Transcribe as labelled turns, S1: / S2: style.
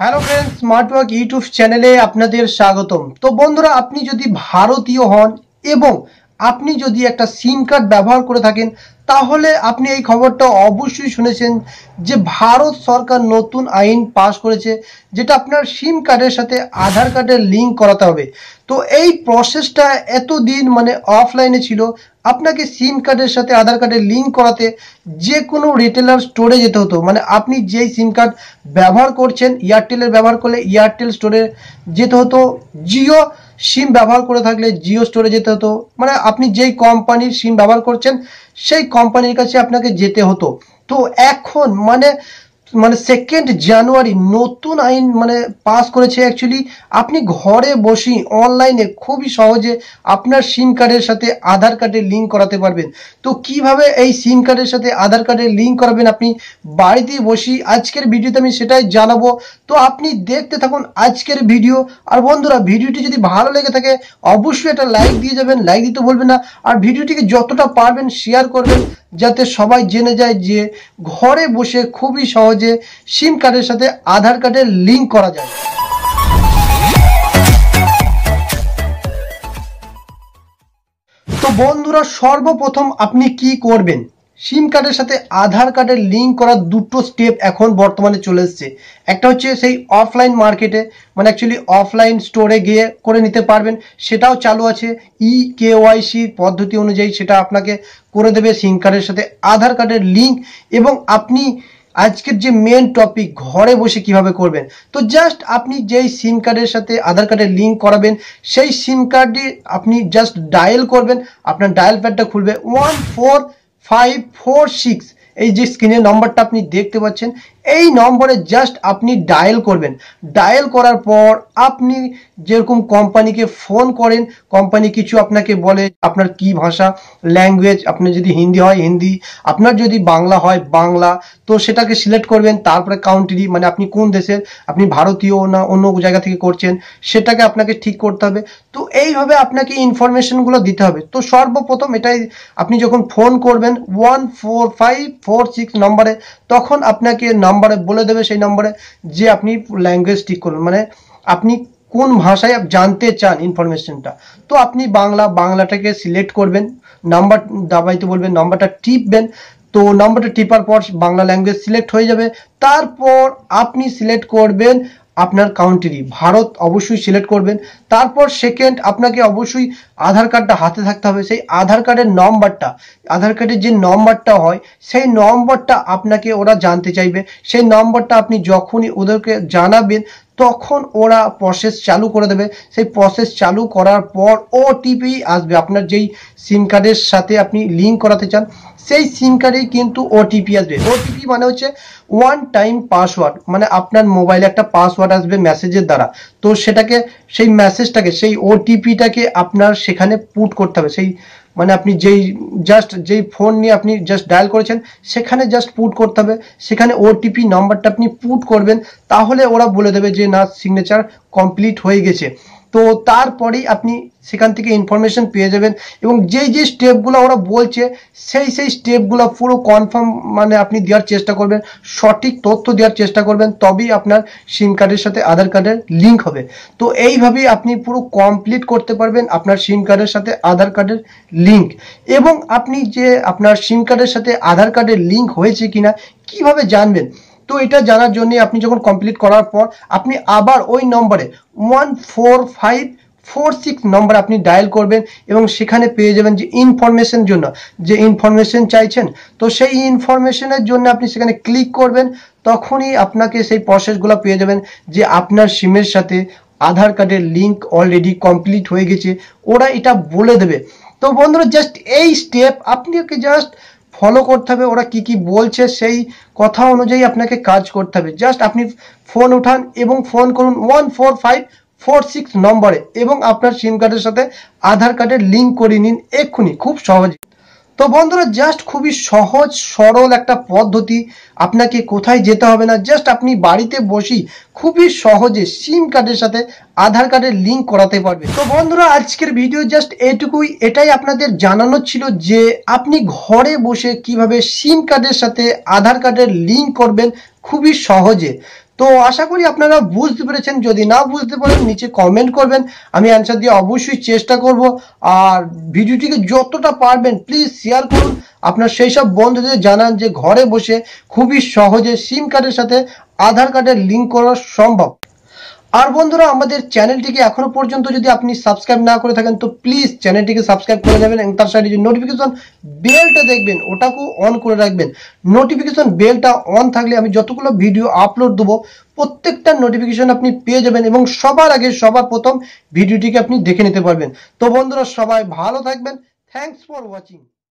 S1: hello friend smart work YouTube চ্যানেলে আপনাদের স্বাগতম তো বন্ধুরা আপনি যদি ভারতীয় হন এবং আপনি যদি একটা সিম কার্ড ব্যবহার করে থাকেন তাহলে আপনি এই খবরটা অবশ্যই শুনেছেন যে ভারত সরকার নতুন আইন পাশ করেছে যেটা আপনার সিম কার্ডের সাথে আধার কার্ডের লিঙ্ক করাতে হবে তো এই প্রসেসটা এতদিন মানে অফলাইনে ছিল আপনাকে সিম কার্ডের সাথে আধার কার্ডের লিঙ্ক করাতে যে কোনো রিটেলার স্টোরে যেতে হতো মানে আপনি যেই সিম কার্ড ব্যবহার করছেন এয়ারটেলের ব্যবহার করলে এয়ারটেল স্টোরে যেতে হতো জিও সিম ব্যবহার করে থাকলে জিও স্টোরে যেতে হতো মানে আপনি যেই কোম্পানির সিম ব্যবহার করছেন সেই কোম্পানির কাছে আপনাকে যেতে হতো তো এখন মানে মানে সেকেন্ড জানুয়ারি নতুন আইন মানে পাস করেছে অ্যাকচুয়ালি আপনি ঘরে বসে অনলাইনে খুবই সহজে আপনার সিম কার্ডের সাথে আধার কার্ডের লিঙ্ক করাতে পারবেন তো কিভাবে এই সিম কার্ডের সাথে আধার কার্ডের লিঙ্ক করাবেন আপনি বাড়িতে বসি আজকের ভিডিওতে আমি সেটাই জানাবো তো আপনি দেখতে থাকুন আজকের ভিডিও আর বন্ধুরা ভিডিওটি যদি ভালো লেগে থাকে অবশ্যই একটা লাইক দিয়ে যাবেন লাইক দিতে বলবেন না আর ভিডিওটিকে যতটা পারবেন শেয়ার করবেন যাতে সবাই জেনে যায় যে ঘরে বসে খুবই সহজে সিম কার্ডের সাথে আধার কার্ডের লিঙ্ক করা যায় তো বন্ধুরা সর্বপ্রথম আপনি কি করবেন সিম কার্ডের সাথে আধার কার্ডের লিঙ্ক করার দুটো স্টেপ এখন বর্তমানে চলে এসছে একটা হচ্ছে সেই অফলাইন মার্কেটে মানে অ্যাকচুয়ালি অফলাইন স্টোরে গিয়ে করে নিতে পারবেন সেটাও চালু আছে ই কেওয়াইসি পদ্ধতি অনুযায়ী সেটা আপনাকে করে দেবে সিম কার্ডের সাথে আধার কার্ডের লিঙ্ক এবং আপনি আজকের যে মেন টপিক ঘরে বসে কিভাবে করবেন তো জাস্ট আপনি যেই সিম কার্ডের সাথে আধার কার্ডের লিঙ্ক করাবেন সেই সিম কার্ডে আপনি জাস্ট ডায়াল করবেন আপনার ডায়াল প্যাডটা খুলবে one four five four six এই যে স্ক্রিনে নম্বরটা আপনি দেখতে পাচ্ছেন এই নম্বরে জাস্ট আপনি ডায়াল করবেন ডায়াল করার পর আপনি যেরকম কোম্পানিকে ফোন করেন কোম্পানি কিছু আপনাকে বলে আপনার কি ভাষা ল্যাঙ্গুয়েজ আপনার যদি হিন্দি হয় হিন্দি আপনার যদি বাংলা হয় বাংলা তো সেটাকে সিলেক্ট করবেন তারপরে কাউন্ট্রি মানে আপনি কোন দেশের আপনি ভারতীয় না অন্য জায়গা থেকে করছেন সেটাকে আপনাকে ঠিক করতে হবে তো এইভাবে আপনাকে ইনফরমেশনগুলো দিতে হবে তো সর্বপ্রথম এটাই আপনি যখন ফোন করবেন one four five four six নম্বরে তখন আপনাকে নাম্বার নাম্বারে বলে দেবে সেই নাম্বারে যে আপনি ল্যাঙ্গুয়েজ ঠিক করুন মানে আপনি কোন ভাষায় জানতে চান ইনফরমেশনটা তো আপনি বাংলা বাংলাটাকে সিলেক্ট করবেন নাম্বার দাবাইতে বলবেন নাম্বারটা টিপবেন তো নাম্বারটা টিপার পর বাংলা ল্যাঙ্গুয়েজ সিলেক্ট হয়ে যাবে তারপর আপনি সিলেক্ট করবেন আপনার কাউন্টারি ভারত অবশ্যই সিলেক্ট করবেন তারপর সেকেন্ড আপনাকে অবশ্যই আধার কার্ডটা হাতে থাকতে হবে সেই আধার কার্ডের নম্বরটা আধার কার্ডের যে নম্বরটা হয় সেই নম্বরটা আপনাকে ওরা জানতে চাইবে সেই নম্বরটা আপনি যখনই ওদেরকে জানাবেন তখন ওরা প্রসেস চালু করে দেবে সেই প্রসেস চালু করার পর ওটিপি আসবে আপনার যেই সিম কার্ডের সাথে আপনি লিঙ্ক করাতে চান সেই সিম কার্ডেই কিন্তু ওটিপি আসবে ওটিপি মানে হচ্ছে ওয়ান টাইম পাসওয়ার্ড মানে আপনার মোবাইলে একটা পাসওয়ার্ড আসবে মেসেজের দ্বারা তো সেটাকে সেই মেসেজটাকে সেই ওটিপিটাকে আপনার সেখানে পুট করতে হবে সেই মানে আপনি যেই জাস্ট যেই ফোন নিয়ে আপনি জাস্ট ডায়াল করেছেন সেখানে জাস্ট পুট করতে হবে সেখানে ওটিপি নাম্বারটা আপনি পুট করবেন তাহলে ওরা বলে দেবে যে না সিগনেচার কমপ্লিট হয়ে গেছে তো তারপরেই আপনি সেখান থেকে ইনফরমেশন পেয়ে যাবেন এবং যেই যে স্টেপগুলো ওরা বলছে সেই সেই স্টেপগুলো পুরো কনফার্ম মানে আপনি দেওয়ার চেষ্টা করবেন সঠিক তথ্য দেওয়ার চেষ্টা করবেন তবেই আপনার সিম কার্ডের সাথে আধার কার্ডের লিঙ্ক হবে তো এইভাবেই আপনি পুরো কমপ্লিট করতে পারবেন আপনার সিম কার্ডের সাথে আধার কার্ডের লিঙ্ক এবং আপনি যে আপনার সিম কার্ডের সাথে আধার কার্ডের লিঙ্ক হয়েছে কিনা কিভাবে জানবেন তো এটা জানার জন্য আপনি যখন কমপ্লিট করার পর আপনি আবার ওই নম্বরে one four five four six number আপনি ডায়াল করবেন এবং সেখানে পেয়ে যাবেন যে ইনফরমেশন জন্য যে ইনফরমেশন চাইছেন তো সেই ইনফরমেশনের জন্য আপনি সেখানে ক্লিক করবেন তখনই আপনাকে সেই প্রসেসগুলো পেয়ে যাবেন যে আপনার সিমের সাথে আধার কার্ডের লিঙ্ক অলরেডি কমপ্লিট হয়ে গেছে ওরা এটা বলে দেবে তো বন্ধুরা জাস্ট এই স্টেপ আপনি ওকে জাস্ট ফলো করতে হবে ওরা কি কি বলছে সেই কথা অনুযায়ী আপনাকে কাজ করতে হবে জাস্ট আপনি ফোন উঠান এবং ফোন করুন one four five four six নম্বরে এবং আপনার সিম কার্ডের সাথে আধার কার্ডের লিঙ্ক করিয়ে নিন এক্ষুনি খুব সহজে তো বন্ধুরা জাস্ট খুবই সহজ সরল একটা পদ্ধতি আপনাকে কোথায় যেতে হবে না জাস্ট আপনি বাড়িতে বসেই খুবই সহজে সিম কার্ডের সাথে আধার কার্ডের লিঙ্ক করাতে পারবে তো বন্ধুরা আজকের ভিডিও জাস্ট এটুকুই এটাই আপনাদের জানানো ছিল যে আপনি ঘরে বসে কিভাবে সিম কার্ডের সাথে আধার কার্ডের লিঙ্ক করবেন খুবই সহজে তো আশা করি আপনারা বুঝতে পেরেছেন যদি না বুঝতে পারেন নিচে কমেন্ট করবেন আমি অ্যান্সার দিয়ে অবশ্যই চেষ্টা করব আর ভিডিওটিকে যতটা পারবেন প্লিজ শেয়ার করুন আপনার সেই সব বন্ধুদের জানান যে ঘরে বসে খুবই সহজে সিম কার্ডের সাথে আধার কার্ডের লিঙ্ক করা সম্ভব আর বন্ধুরা আমাদের চ্যানেলটিকে এখনো পর্যন্ত যদি আপনি সাবস্ক্রাইব না করে থাকেন তো প্লিজ চ্যানেলটিকে সাবস্ক্রাইব করে যাবেন এবং তার সাথে যে নোটিফিকেশন বেলটা দেখবেন ওটাকেও অন করে রাখবেন নোটিফিকেশন বেলটা অন থাকলে আমি যতগুলো ভিডিও আপলোড দেবো প্রত্যেকটা নোটিফিকেশন আপনি পেয়ে যাবেন এবং সবার আগে সবার প্রথম ভিডিওটিকে আপনি দেখে নিতে পারবেন তো বন্ধুরা সবাই ভালো থাকবেন থ্যাংকস ফর ওয়াচিং